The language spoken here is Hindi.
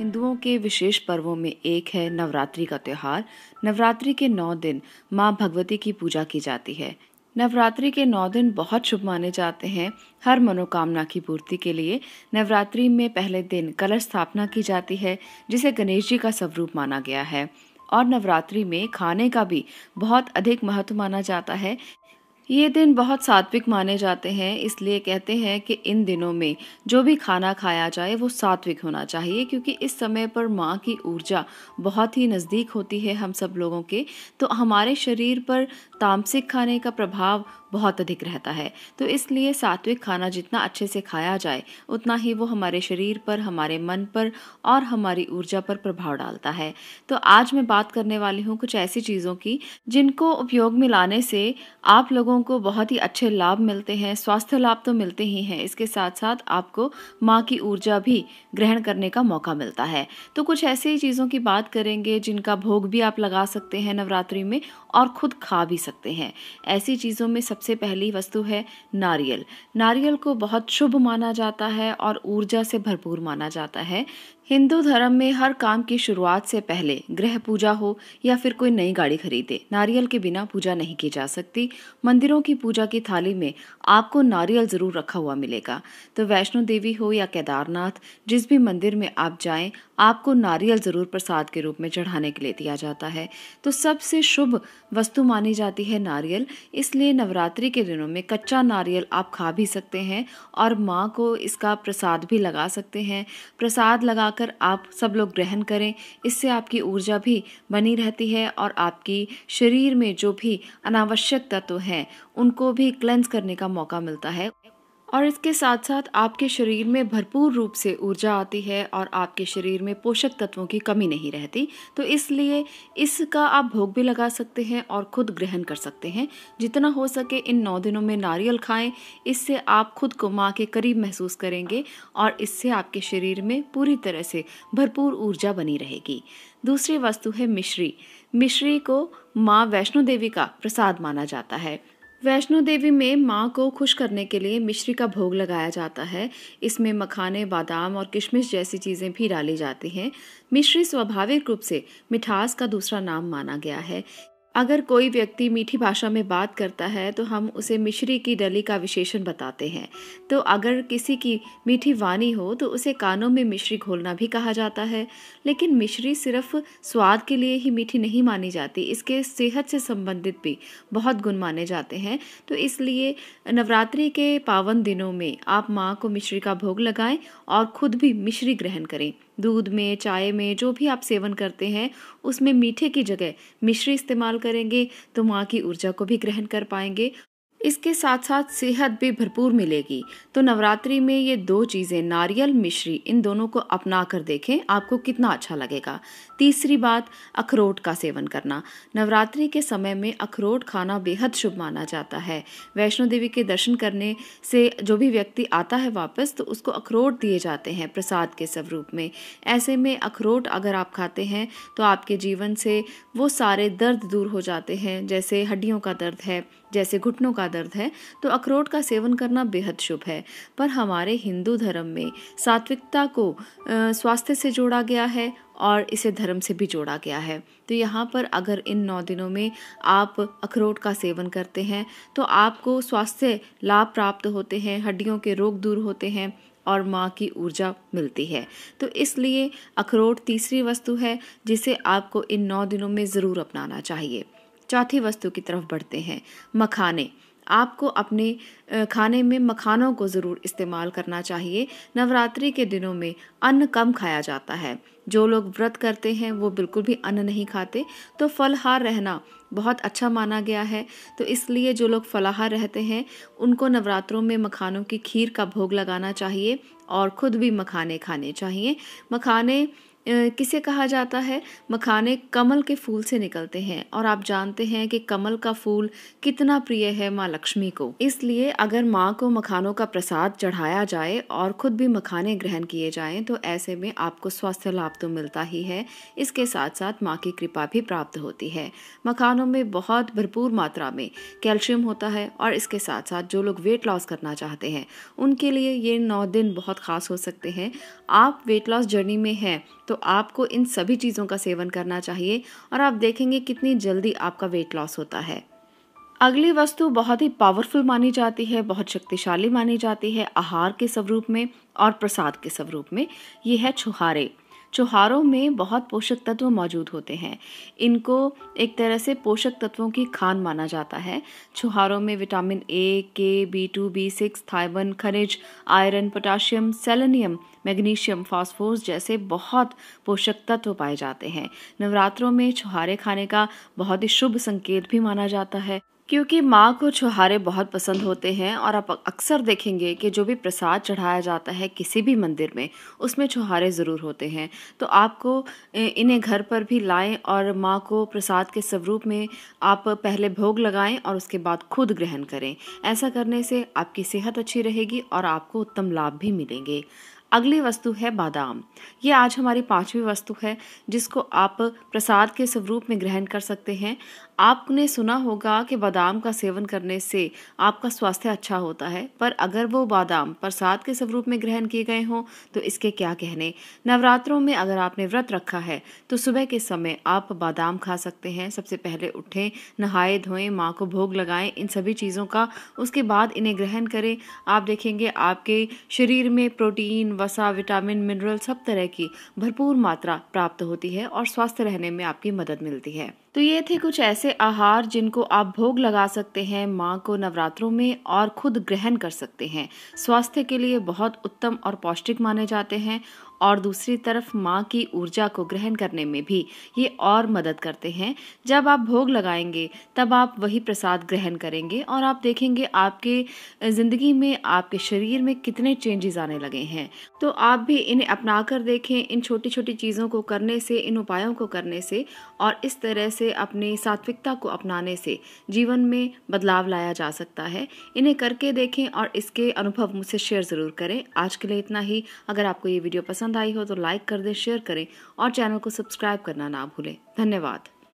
हिंदुओं के विशेष पर्वों में एक है नवरात्रि का त्यौहार नवरात्रि के नौ दिन माँ भगवती की पूजा की जाती है नवरात्रि के नौ दिन बहुत शुभ माने जाते हैं हर मनोकामना की पूर्ति के लिए नवरात्रि में पहले दिन कलश स्थापना की जाती है जिसे गणेश जी का स्वरूप माना गया है और नवरात्रि में खाने का भी बहुत अधिक महत्व माना जाता है ये दिन बहुत सात्विक माने जाते हैं इसलिए कहते हैं कि इन दिनों में जो भी खाना खाया जाए वो सात्विक होना चाहिए क्योंकि इस समय पर माँ की ऊर्जा बहुत ही नज़दीक होती है हम सब लोगों के तो हमारे शरीर पर तामसिक खाने का प्रभाव बहुत अधिक रहता है तो इसलिए सात्विक खाना जितना अच्छे से खाया जाए उतना ही वो हमारे शरीर पर हमारे मन पर और हमारी ऊर्जा पर प्रभाव डालता है तो आज मैं बात करने वाली हूँ कुछ ऐसी चीज़ों की जिनको उपयोग में लाने से आप लोगों को बहुत ही अच्छे लाभ मिलते हैं स्वास्थ्य लाभ तो मिलते ही हैं इसके साथ साथ आपको माँ की ऊर्जा भी ग्रहण करने का मौका मिलता है तो कुछ ऐसी चीज़ों की बात करेंगे जिनका भोग भी आप लगा सकते हैं नवरात्रि में और खुद खा भी सकते हैं ऐसी चीज़ों में सबसे पहली वस्तु है नारियल नारियल को बहुत शुभ माना जाता है और ऊर्जा से भरपूर माना जाता है हिंदू धर्म में हर काम की शुरुआत से पहले गृह पूजा हो या फिर कोई नई गाड़ी खरीदे नारियल के बिना पूजा नहीं की जा सकती मंदिरों की पूजा की थाली में आपको नारियल ज़रूर रखा हुआ मिलेगा तो वैष्णो देवी हो या केदारनाथ जिस भी मंदिर में आप जाएं आपको नारियल ज़रूर प्रसाद के रूप में चढ़ाने के लिए दिया जाता है तो सबसे शुभ वस्तु मानी जाती है नारियल इसलिए नवरात्रि के दिनों में कच्चा नारियल आप खा भी सकते हैं और माँ को इसका प्रसाद भी लगा सकते हैं प्रसाद लगा बनाकर आप सब लोग ग्रहण करें इससे आपकी ऊर्जा भी बनी रहती है और आपकी शरीर में जो भी अनावश्यक तत्व हैं उनको भी क्लेंस करने का मौका मिलता है और इसके साथ साथ आपके शरीर में भरपूर रूप से ऊर्जा आती है और आपके शरीर में पोषक तत्वों की कमी नहीं रहती तो इसलिए इसका आप भोग भी लगा सकते हैं और खुद ग्रहण कर सकते हैं जितना हो सके इन नौ दिनों में नारियल खाएं इससे आप खुद को माँ के करीब महसूस करेंगे और इससे आपके शरीर में पूरी तरह से भरपूर ऊर्जा बनी रहेगी दूसरी वस्तु है मिश्री मिश्री को माँ वैष्णो देवी का प्रसाद माना जाता है वैष्णो देवी में माँ को खुश करने के लिए मिश्री का भोग लगाया जाता है इसमें मखाने बादाम और किशमिश जैसी चीज़ें भी डाली जाती हैं मिश्री स्वाभाविक रूप से मिठास का दूसरा नाम माना गया है अगर कोई व्यक्ति मीठी भाषा में बात करता है तो हम उसे मिश्री की डली का विशेषण बताते हैं तो अगर किसी की मीठी वाणी हो तो उसे कानों में मिश्री घोलना भी कहा जाता है लेकिन मिश्री सिर्फ स्वाद के लिए ही मीठी नहीं मानी जाती इसके सेहत से संबंधित भी बहुत गुण माने जाते हैं तो इसलिए नवरात्रि के पावन दिनों में आप माँ को मिश्री का भोग लगाएं और खुद भी मिश्री ग्रहण करें दूध में चाय में जो भी आप सेवन करते हैं उसमें मीठे की जगह मिश्री इस्तेमाल करेंगे तो माँ की ऊर्जा को भी ग्रहण कर पाएंगे इसके साथ साथ सेहत भी भरपूर मिलेगी तो नवरात्रि में ये दो चीज़ें नारियल मिश्री इन दोनों को अपना कर देखें आपको कितना अच्छा लगेगा तीसरी बात अखरोट का सेवन करना नवरात्रि के समय में अखरोट खाना बेहद शुभ माना जाता है वैष्णो देवी के दर्शन करने से जो भी व्यक्ति आता है वापस तो उसको अखरोट दिए जाते हैं प्रसाद के स्वरूप में ऐसे में अखरोट अगर आप खाते हैं तो आपके जीवन से वो सारे दर्द दूर हो जाते हैं जैसे हड्डियों का दर्द है जैसे घुटनों का दर्द है तो अखरोट का सेवन करना बेहद शुभ है पर हमारे हिंदू धर्म में सात्विकता को स्वास्थ्य से जोड़ा गया है और इसे धर्म से भी जोड़ा गया है तो यहाँ पर अगर इन नौ दिनों में आप अखरोट का सेवन करते हैं तो आपको स्वास्थ्य लाभ प्राप्त होते हैं हड्डियों के रोग दूर होते हैं और माँ की ऊर्जा मिलती है तो इसलिए अखरोट तीसरी वस्तु है जिसे आपको इन नौ दिनों में ज़रूर अपनाना चाहिए चौथी वस्तु की तरफ बढ़ते हैं मखाने आपको अपने खाने में मखानों को ज़रूर इस्तेमाल करना चाहिए नवरात्रि के दिनों में अन्न कम खाया जाता है जो लोग व्रत करते हैं वो बिल्कुल भी अन्न नहीं खाते तो फलहार रहना बहुत अच्छा माना गया है तो इसलिए जो लोग फलाहार रहते हैं उनको नवरात्रों में मखानों की खीर का भोग लगाना चाहिए और ख़ुद भी मखाने खाने चाहिए मखाने किसे कहा जाता है मखाने कमल के फूल से निकलते हैं और आप जानते हैं कि कमल का फूल कितना प्रिय है माँ लक्ष्मी को इसलिए अगर माँ को मखानों का प्रसाद चढ़ाया जाए और खुद भी मखाने ग्रहण किए जाएं तो ऐसे में आपको स्वास्थ्य लाभ तो मिलता ही है इसके साथ साथ माँ की कृपा भी प्राप्त होती है मखानों में बहुत भरपूर मात्रा में कैल्शियम होता है और इसके साथ साथ जो लोग वेट लॉस करना चाहते हैं उनके लिए ये नौ दिन बहुत खास हो सकते हैं आप वेट लॉस जर्नी में हैं तो आपको इन सभी चीज़ों का सेवन करना चाहिए और आप देखेंगे कितनी जल्दी आपका वेट लॉस होता है अगली वस्तु बहुत ही पावरफुल मानी जाती है बहुत शक्तिशाली मानी जाती है आहार के स्वरूप में और प्रसाद के स्वरूप में ये है छुहारे चुहारों में बहुत पोषक तत्व मौजूद होते हैं इनको एक तरह से पोषक तत्वों की खान माना जाता है छुहारों में विटामिन ए के बी टू बी सिक्स थाइबन खनिज iron potassium selenium magnesium phosphorus जैसे बहुत पोषक तत्व पाए जाते हैं नवरात्रों में छुहारे खाने का बहुत ही शुभ संकेत भी माना जाता है क्योंकि माँ को छुहारे बहुत पसंद होते हैं और आप अक्सर देखेंगे कि जो भी प्रसाद चढ़ाया जाता है किसी भी मंदिर में उसमें छुहारे ज़रूर होते हैं तो आपको इन्हें घर पर भी लाएं और माँ को प्रसाद के स्वरूप में आप पहले भोग लगाएं और उसके बाद खुद ग्रहण करें ऐसा करने से आपकी सेहत अच्छी रहेगी और आपको उत्तम लाभ भी मिलेंगे अगली वस्तु है बादाम ये आज हमारी पांचवी वस्तु है जिसको आप प्रसाद के स्वरूप में ग्रहण कर सकते हैं आपने सुना होगा कि बादाम का सेवन करने से आपका स्वास्थ्य अच्छा होता है पर अगर वो बादाम प्रसाद के स्वरूप में ग्रहण किए गए हों तो इसके क्या कहने नवरात्रों में अगर आपने व्रत रखा है तो सुबह के समय आप बादाम खा सकते हैं सबसे पहले उठें नहाए धोएं माँ को भोग लगाएं इन सभी चीज़ों का उसके बाद इन्हें ग्रहण करें आप देखेंगे आपके शरीर में प्रोटीन वसा विटामिन मिनरल सब तरह की भरपूर मात्रा प्राप्त होती है और स्वस्थ रहने में आपकी मदद मिलती है तो ये थे कुछ ऐसे आहार जिनको आप भोग लगा सकते हैं माँ को नवरात्रों में और खुद ग्रहण कर सकते हैं स्वास्थ्य के लिए बहुत उत्तम और पौष्टिक माने जाते हैं और दूसरी तरफ माँ की ऊर्जा को ग्रहण करने में भी ये और मदद करते हैं जब आप भोग लगाएंगे तब आप वही प्रसाद ग्रहण करेंगे और आप देखेंगे आपके ज़िंदगी में आपके शरीर में कितने चेंजेस आने लगे हैं तो आप भी इन्हें अपना कर देखें इन छोटी छोटी चीज़ों को करने से इन उपायों को करने से और इस तरह से अपनी सात्विकता को अपनाने से जीवन में बदलाव लाया जा सकता है इन्हें करके देखें और इसके अनुभव मुझसे शेयर ज़रूर करें आज के लिए इतना ही अगर आपको ये वीडियो पसंद पसंद आई हो तो लाइक कर दें शेयर करें और चैनल को सब्सक्राइब करना ना भूलें धन्यवाद